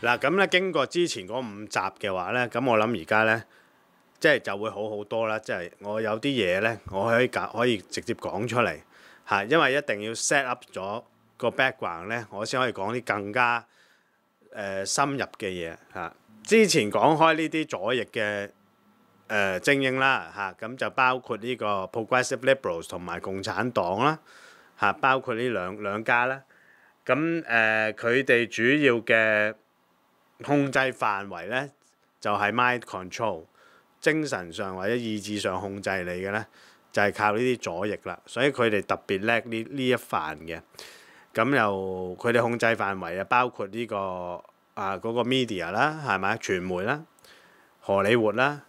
嗱咁咧，經過之前嗰五集嘅話咧，咁我諗而家咧，即係就會好好多啦。即係我有啲嘢咧，我可以講，可以直接講出嚟嚇。因為一定要 set up 咗個 background 咧，我先可以講啲更加誒深入嘅嘢嚇。之前講開呢啲左翼嘅誒精英啦嚇，咁就包括呢個 progressive liberals 同埋共產黨啦嚇，包括呢兩兩家啦。咁誒，佢哋主要嘅控制範圍咧就係 mind control，精神上或者意志上控制你嘅咧就係靠呢啲左翼啦，所以佢哋特別叻呢呢一範嘅。咁又佢哋控制範圍啊，包括呢個啊嗰個 media 啦，係咪傳媒啦、荷里活啦、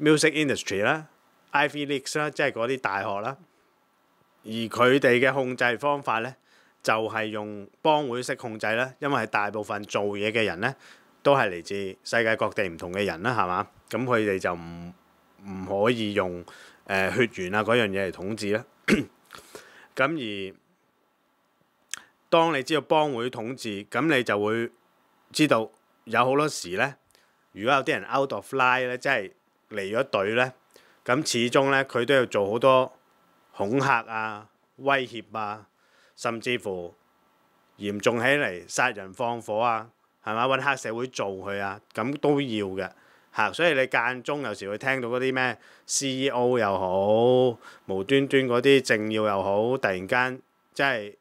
music industry 啦、Ivy l i s e s 啦，即係嗰啲大學啦。而佢哋嘅控制方法咧？就係用幫會式控制啦，因為大部分做嘢嘅人咧，都係嚟自世界各地唔同嘅人啦，係嘛？咁佢哋就唔唔可以用誒血緣啊嗰樣嘢嚟統治啦。咁而當你知道幫會統治，咁你就會知道有好多時咧，如果有啲人 out of line 咧，即係離咗隊咧，咁始終咧佢都要做好多恐嚇啊、威脅啊。甚至乎嚴重起嚟殺人放火啊，係嘛？揾黑社會做佢啊，咁都要嘅嚇。所以你間中有時會聽到嗰啲咩 C E O 又好，無端端嗰啲政要又好，突然間即係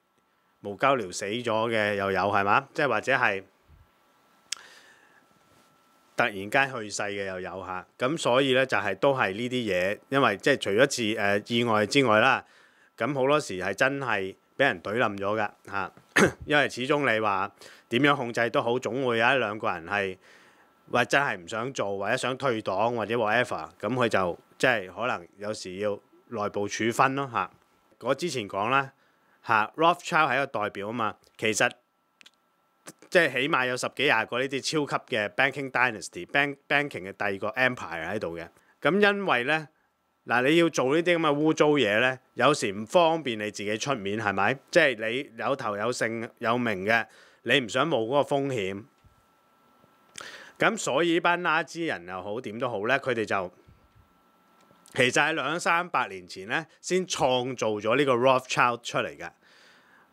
無交流死咗嘅又有係嘛？即係或者係突然間去世嘅又有嚇。咁所以咧就係都係呢啲嘢，因為即係除咗次誒意外之外啦，咁好多時係真係。俾人懟冧咗㗎嚇，因為始終你話點樣控制都好，總會有一兩個人係或真係唔想做，或者想退黨或者 whatever，咁佢就即係可能有時要內部處分咯嚇。我之前講啦嚇，Rothchild 係一個代表啊嘛，其實即係起碼有十幾廿個呢啲超級嘅 Banking Dynasty、Bank Banking 嘅第二個 Empire 喺度嘅，咁因為咧。嗱，你要做呢啲咁嘅污糟嘢咧，有時唔方便你自己出面，係咪？即係你有頭有姓有名嘅，你唔想冒嗰個風險。咁所以呢班拉丁人又好點都好咧，佢哋就其實喺兩三百年前咧，先創造咗呢個 r o t g h Child 出嚟嘅。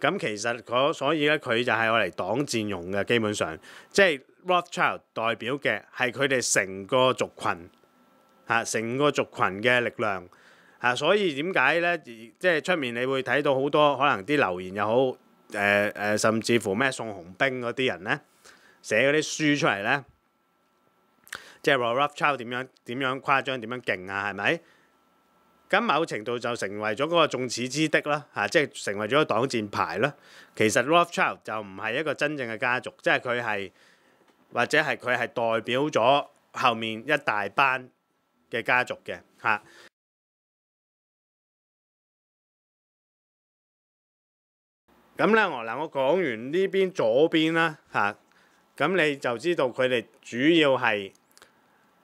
咁其實所以咧，佢就係我嚟擋戰用嘅，基本上即係 Rothchild 代表嘅係佢哋成個族群嚇，成個族群嘅力量嚇。所以點解咧？即係出面你會睇到好多可能啲留言又好，誒誒，甚至乎咩送紅兵嗰啲人咧，寫嗰啲書出嚟咧，即係 Rothchild 點樣點樣誇張，點樣勁啊？係咪？咁某程度就成為咗嗰個眾矢之的啦，嚇，即係成為咗擋戰牌啦。其實 Rothschild 就唔係一個真正嘅家族，即係佢係或者係佢係代表咗後面一大班嘅家族嘅嚇。咁咧，我嗱我講完呢邊左邊啦嚇，咁你就知道佢哋主要係。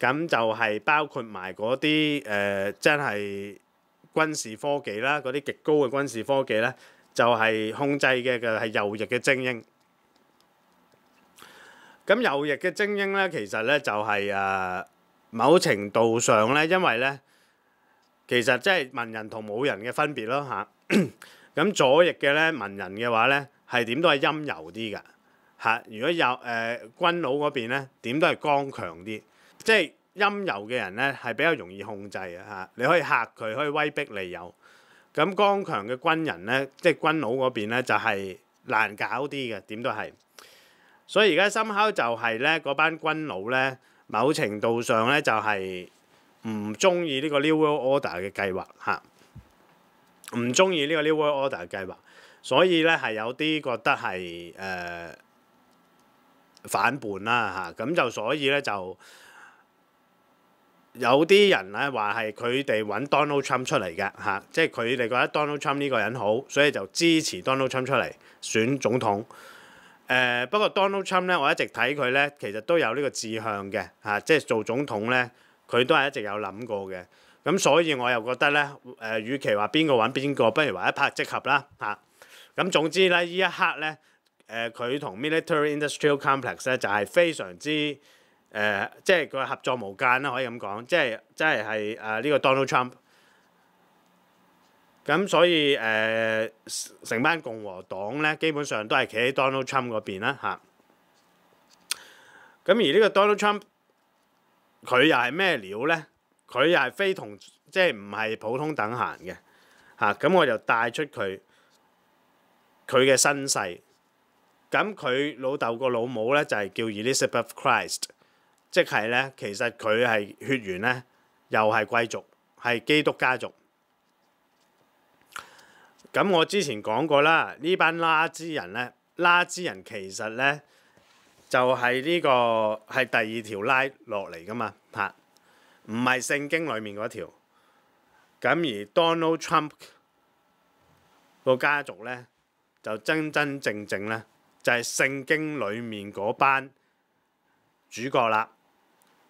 咁就係包括埋嗰啲誒，真係軍事科技啦，嗰啲極高嘅軍事科技咧，就係控制嘅嘅係右翼嘅精英。咁右翼嘅精英咧，其實咧就係誒某程度上咧，因為咧其實即係文人同武人嘅分別咯嚇。咁左翼嘅咧文人嘅話咧，係點都係陰柔啲㗎嚇。如果有誒軍佬嗰邊咧，點都係剛強啲。即係陰柔嘅人咧，係比較容易控制嘅你可以嚇佢，可以威逼利誘。咁剛強嘅軍人咧，即係軍佬嗰邊咧，就係難搞啲嘅。點都係。所以而家深烤就係咧，嗰班軍佬咧，某程度上咧就係唔中意呢個 New World Order 嘅計劃嚇，唔中意呢個 New World Order 嘅計劃。所以咧係有啲覺得係誒反叛啦嚇，咁就所以咧就。有啲人咧話係佢哋揾 Donald Trump 出嚟嘅嚇，即係佢哋覺得 Donald Trump 呢個人好，所以就支持 Donald Trump 出嚟選總統。誒不過 Donald Trump 咧，我一直睇佢咧，其實都有呢個志向嘅嚇，即係做總統咧，佢都係一直有諗過嘅。咁所以我又覺得咧，誒，與其話邊個揾邊個，不如話一拍即合啦嚇。咁總之咧，依一刻咧，誒佢同 Military Industrial Complex 咧就係非常之。誒，即係佢合作無間啦，可以咁講，即係即係係啊呢個 Donald Trump 咁，所以誒，成班共和黨咧，基本上都係企喺 Donald Trump 嗰邊啦嚇。咁而呢個 Donald Trump 佢又係咩料咧？佢又係非同即係唔係普通等閒嘅嚇。咁我就帶出佢佢嘅身世。咁佢老豆個老母咧就係叫 Elizabeth Christ。即係咧，其實佢係血緣咧，又係貴族，係基督家族。咁我之前講過啦，呢班拉茲人咧，拉茲人其實咧就係呢個係第二條拉落嚟噶嘛嚇，唔係聖經裡面嗰條。咁而 Donald Trump 個家族咧就真真正正咧就係聖經裡面嗰班主角啦。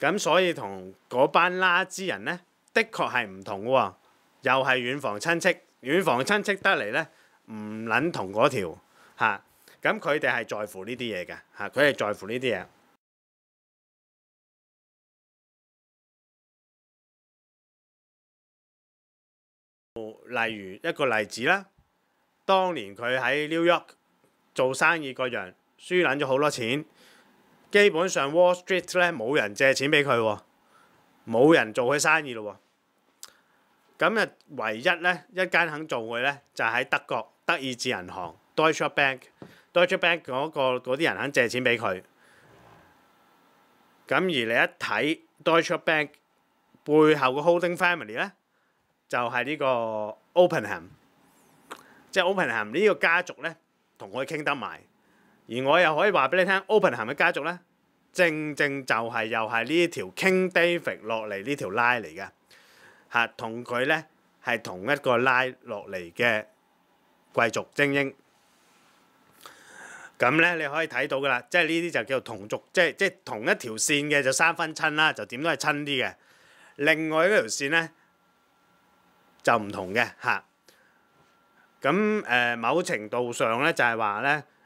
咁所以同嗰班拉茲人咧，的確係唔同喎。又係遠房親戚，遠房親戚得嚟咧，唔撚同嗰條嚇。咁佢哋係在乎呢啲嘢嘅嚇，佢係在乎呢啲嘢。例如一個例子啦，當年佢喺 New York 做生意嗰樣，輸撚咗好多錢。基本上 Wall Street 咧冇人借錢俾佢喎，冇人做佢生意咯喎。咁啊，唯一咧一間肯做佢咧，就喺德國德意志銀行 Deutsche Bank，Deutsche Bank 嗰個嗰啲人肯借錢俾佢。咁而你一睇 Deutsche Bank 背後嘅 holding family 咧，就係呢個 Openham，即係 Openham 呢個家族咧同佢傾得埋。而我又可以話俾你聽，open 行嘅家族咧，正正就係又係呢條 King David 落嚟呢條拉嚟嘅，嚇，同佢咧係同一個拉落嚟嘅貴族精英。咁咧你可以睇到噶啦，即係呢啲就叫同族，即係即係同一條線嘅就三分親啦，就點都係親啲嘅。另外一條線咧就唔同嘅嚇。咁誒某程度上咧就係話咧。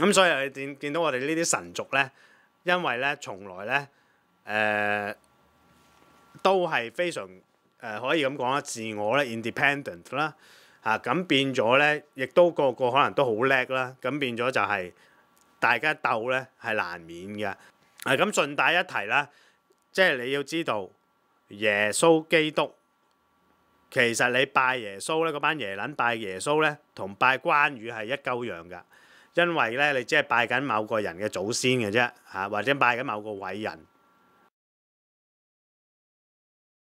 咁所以你見見到我哋呢啲神族咧，因為咧從來咧誒都係非常誒可以咁講啦，自我咧 independent 啦嚇，咁變咗咧，亦都個個可能都好叻啦，咁變咗就係大家鬥咧係難免嘅。啊咁，順帶一提啦，即係你要知道耶穌基督其實你拜耶穌咧，嗰班耶撚拜耶穌咧，同拜關羽係一鳩樣㗎。因為咧，你只係拜緊某個人嘅祖先嘅啫，嚇或者拜緊某個偉人，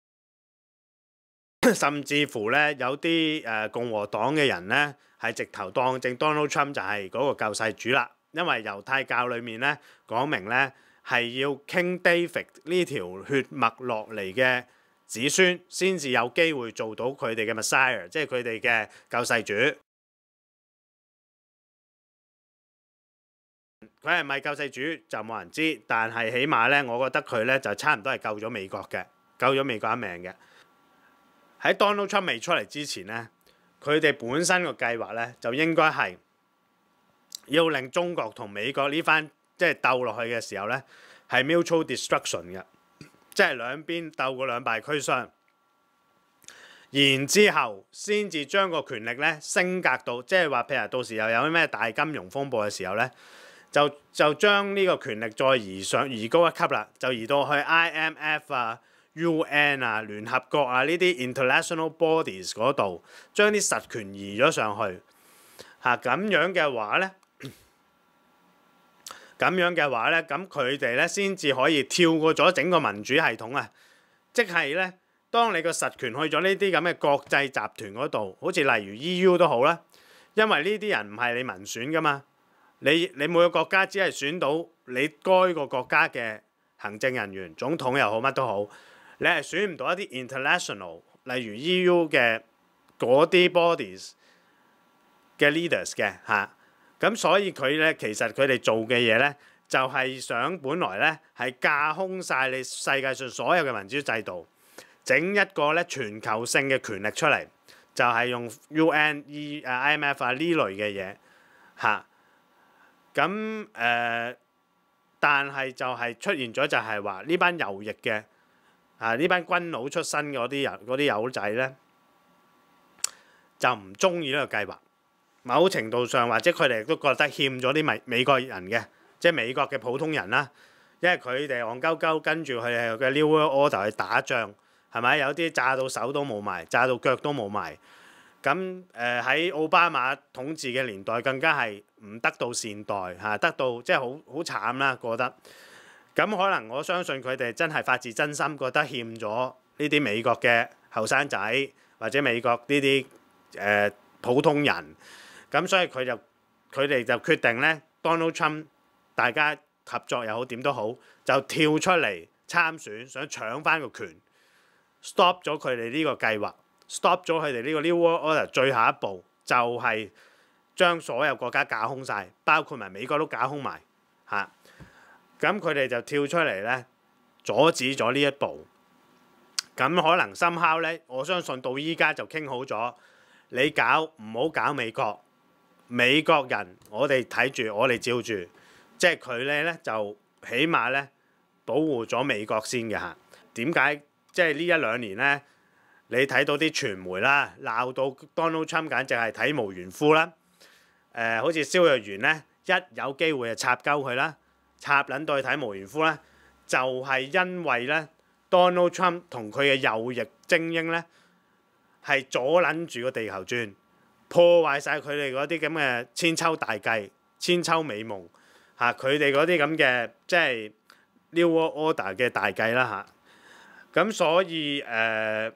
甚至乎咧有啲誒共和黨嘅人咧，係直頭當正 Donald Trump 就係嗰個救世主啦。因為猶太教裡面咧講明咧係要傾 David 呢條血脈落嚟嘅子孫，先至有機會做到佢哋嘅 Messiah，即係佢哋嘅救世主。佢係咪救世主就冇人知，但係起碼咧，我覺得佢咧就差唔多係救咗美國嘅，救咗美國一命嘅。喺 Donald Trump 未出嚟之前咧，佢哋本身個計劃咧就應該係要令中國同美國呢番即係鬥落去嘅時候咧，係 mutual destruction 嘅，即係兩邊鬥到兩敗俱傷，然之後先至將個權力咧升格到，即係話譬如到時又有咩大金融風暴嘅時候咧。就就將呢個權力再移上移高一級啦，就移到去 IMF 啊、UN 啊、聯合國啊呢啲 international bodies 嗰度，將啲實權移咗上去。嚇咁樣嘅話咧，咁樣嘅話咧，咁佢哋咧先至可以跳過咗整個民主系統啊！即係咧，當你個實權去咗呢啲咁嘅國際集團嗰度，好似例如 EU 都好啦，因為呢啲人唔係你民選噶嘛。你你每個國家只係選到你該個國家嘅行政人員，總統又好乜都好，你係選唔到一啲 international，例如 EU 嘅嗰啲 bodies 嘅 leaders 嘅嚇。咁所以佢咧其實佢哋做嘅嘢咧就係想，本來咧係架空曬你世界上所有嘅民主制度，整一個咧全球性嘅權力出嚟，就係用 U.N.E I.M.F 啊呢類嘅嘢嚇。咁誒，但係就係出現咗，就係話呢班遊役嘅啊，呢班軍佬出身嗰啲人嗰啲友仔咧，就唔中意呢個計劃。某程度上，或者佢哋都覺得欠咗啲美美國人嘅，即係美國嘅普通人啦，因為佢哋戇鳩鳩跟住佢哋嘅 New World Order 去打仗，係咪？有啲炸到手都冇埋，炸到腳都冇埋。咁誒喺奧巴馬統治嘅年代，更加係。唔得到善待嚇，得到即係好好慘啦，覺得咁可能我相信佢哋真係發自真心，覺得欠咗呢啲美國嘅後生仔或者美國呢啲誒普通人，咁所以佢就佢哋就決定咧，Donald Trump 大家合作又好點都好，就跳出嚟參選，想搶翻個權，stop 咗佢哋呢個計劃，stop 咗佢哋呢個 New World Order，最後一步就係。將所有國家架空曬，包括埋美國都架空埋嚇。咁佢哋就跳出嚟咧，阻止咗呢一步。咁可能深敲咧，我相信到依家就傾好咗。你搞唔好搞美國，美國人我哋睇住，我哋照住，即係佢咧咧就起碼咧保護咗美國先嘅嚇。點解即係呢一兩年咧？你睇到啲傳媒啦，鬧到 Donald Trump 簡直係體無完膚啦～誒好似肖若元咧，一有機會就插鳩佢啦，插撚代睇無緣夫啦，就係因為咧 Donald Trump 同佢嘅右翼精英咧，係阻撚住個地球轉，破壞曬佢哋嗰啲咁嘅千秋大計、千秋美夢嚇，佢哋嗰啲咁嘅即係 New Order 嘅大計啦嚇，咁所以誒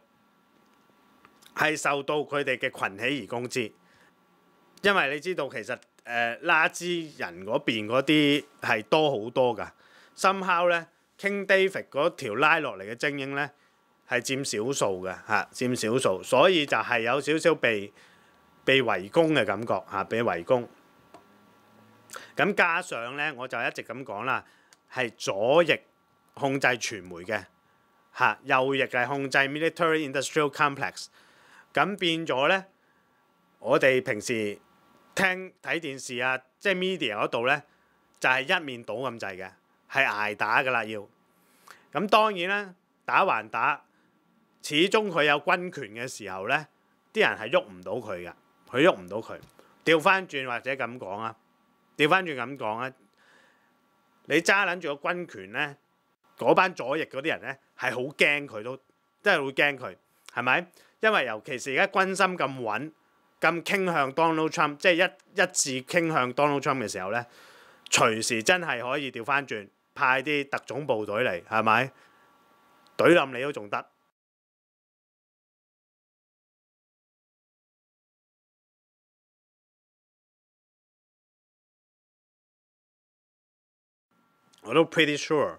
係受到佢哋嘅群起而攻之。因為你知道其實誒拉茲人嗰邊嗰啲係多好多㗎，深烤咧 King David 嗰條拉落嚟嘅精英咧係佔少數嘅嚇，佔少數，所以就係有少少被被圍攻嘅感覺嚇，被圍攻。咁加上咧，我就一直咁講啦，係左翼控制傳媒嘅嚇，右翼係控制 Military Industrial Complex。咁變咗咧，我哋平時聽睇電視啊，即係 media 嗰度咧，就係一面倒咁滯嘅，係挨打噶啦要。咁當然啦，打還打，始終佢有軍權嘅時候咧，啲人係喐唔到佢嘅，佢喐唔到佢。調翻轉或者咁講啊，調翻轉咁講啊，你揸撚住個軍權咧，嗰班左翼嗰啲人咧係好驚佢都，真係會驚佢係咪？因為尤其是而家軍心咁穩。咁傾向 Donald Trump，即係一一致傾向 Donald Trump 嘅時候咧，隨時真係可以調翻轉，派啲特種部隊嚟，係咪？懟冧你都仲得。我都 pretty sure。